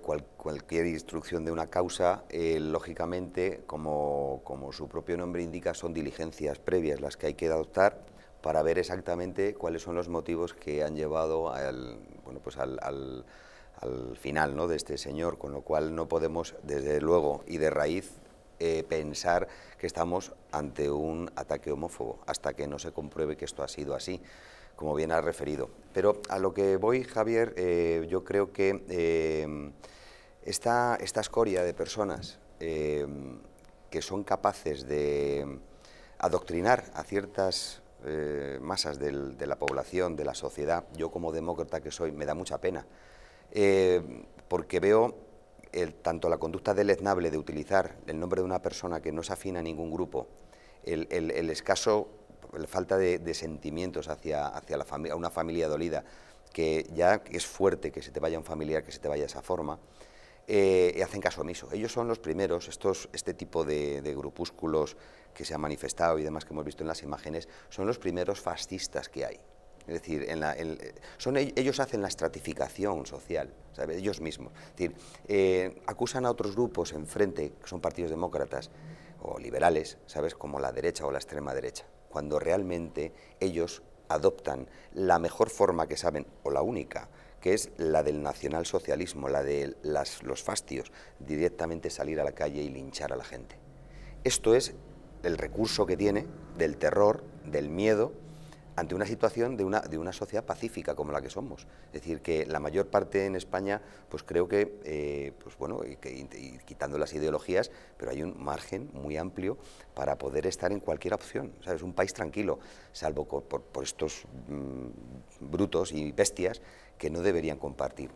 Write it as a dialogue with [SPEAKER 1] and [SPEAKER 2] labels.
[SPEAKER 1] cualquier instrucción de una causa, eh, lógicamente, como, como su propio nombre indica, son diligencias previas las que hay que adoptar para ver exactamente cuáles son los motivos que han llevado al, bueno, pues al, al, final ¿no? de este señor, con lo cual no podemos, desde luego y de raíz, eh, pensar que estamos ante un ataque homófobo, hasta que no se compruebe que esto ha sido así, como bien ha referido. Pero a lo que voy, Javier, eh, yo creo que esta, escoria de personas em, que son capaces de adoctrinar a ciertas eh, masas de la población, de la sociedad, yo como demócrata que soy, me da mucha pena, em, porque veo tanto la conducta deleznable de utilizar el nombre de una persona que no se afina a ningún grupo, el, escaso, la falta de, sentimientos hacia, hacia la familia, una familia dolida, que ya es fuerte que se te vaya un familiar, que se te vaya esa forma, eh, hacen caso omiso. Ellos son los primeros, estos, este tipo de, grupúsculos que se han manifestado y demás que hemos visto en las imágenes, son los primeros fascistas que hay. Es decir, en la, son, ellos hacen la estratificación social, ellos mismos. Es decir, eh, acusan a otros grupos enfrente, que son partidos demócratas o liberales, ¿sabes? como la derecha o la extrema derecha, cuando realmente ellos adoptan la mejor forma que saben, o la única, que es la del nacionalsocialismo, la de los fastios, directamente salir a la calle y linchar a la gente. Esto es el recurso que tiene del terror, del miedo, ante una situación de una, de una sociedad pacífica como la que somos. Es decir, que la mayor parte en España, pues creo que, eh, pues bueno, quitando las ideologías, pero hay un margen muy amplio para poder estar en cualquier opción. es un país tranquilo, salvo por, por estos mm, brutos y bestias que no deberían compartir